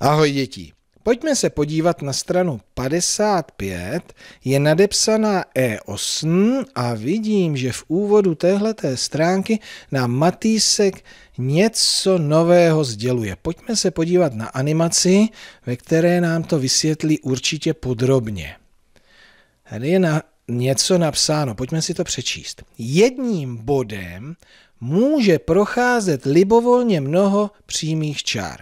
Ahoj děti. Pojďme se podívat na stranu 55, je nadepsaná E8 a vidím, že v úvodu téhleté stránky nám Matýsek něco nového sděluje. Pojďme se podívat na animaci, ve které nám to vysvětlí určitě podrobně. Tady je na něco napsáno, pojďme si to přečíst. Jedním bodem může procházet libovolně mnoho přímých čár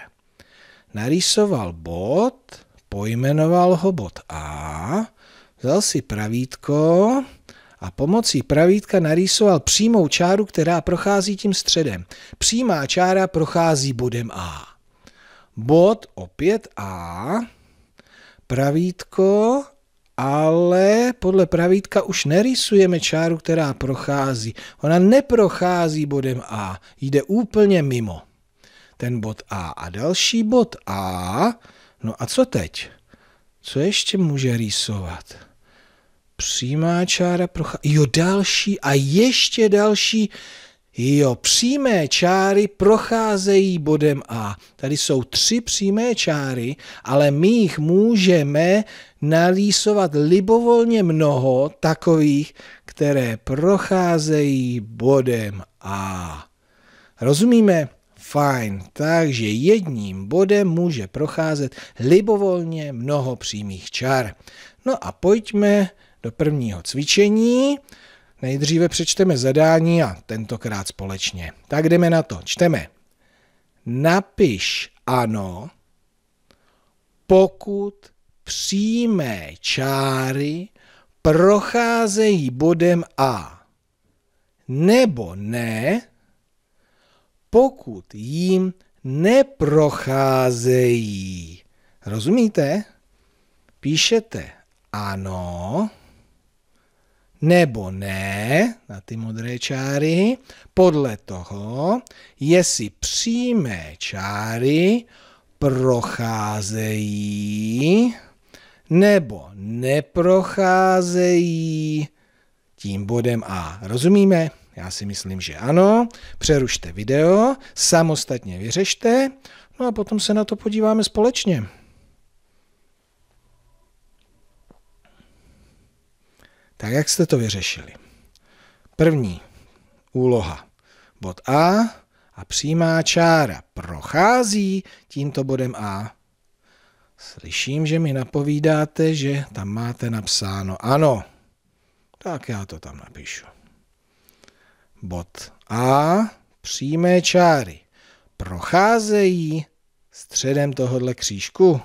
narýsoval bod, pojmenoval ho bod A, vzal si pravítko a pomocí pravítka narýsoval přímou čáru, která prochází tím středem. Přímá čára prochází bodem A. Bod opět A, pravítko, ale podle pravítka už nerýsujeme čáru, která prochází. Ona neprochází bodem A, jde úplně mimo ten bod A a další bod A. No a co teď? Co ještě může rýsovat? Přímá čára prochází. Jo, další a ještě další. Jo, přímé čáry procházejí bodem A. Tady jsou tři přímé čáry, ale my jich můžeme nalísovat libovolně mnoho takových, které procházejí bodem A. Rozumíme? Fajn, takže jedním bodem může procházet libovolně mnoho přímých čar. No a pojďme do prvního cvičení. Nejdříve přečteme zadání a tentokrát společně. Tak jdeme na to. Čteme. Napiš ano, pokud přímé čáry procházejí bodem A. Nebo ne, pokud jim neprocházejí. Rozumíte? Píšete ano nebo ne na ty modré čáry podle toho, jestli přímé čáry procházejí nebo neprocházejí tím bodem A. Rozumíme? Já si myslím, že ano. Přerušte video, samostatně vyřešte, no a potom se na to podíváme společně. Tak jak jste to vyřešili? První úloha. Bod A a přímá čára prochází tímto bodem A. Slyším, že mi napovídáte, že tam máte napsáno ano. Tak já to tam napíšu bod A, přímé čáry procházejí středem tohohle křížku?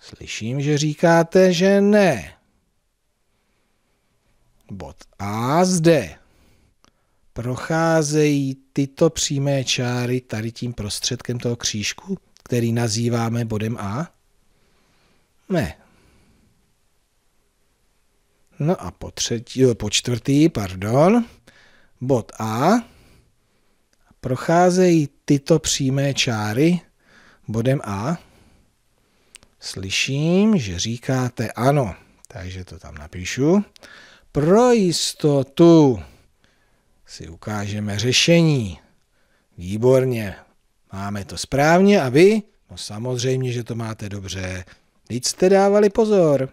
Slyším, že říkáte, že ne. Bod A zde. Procházejí tyto přímé čáry tady tím prostředkem toho křížku, který nazýváme bodem A? Ne. No a po, třetí, po čtvrtý, pardon bod A procházejí tyto přímé čáry bodem A. Slyším, že říkáte ano, takže to tam napíšu. Pro jistotu si ukážeme řešení. Výborně, máme to správně a vy? No samozřejmě, že to máte dobře. Teď jste dávali pozor.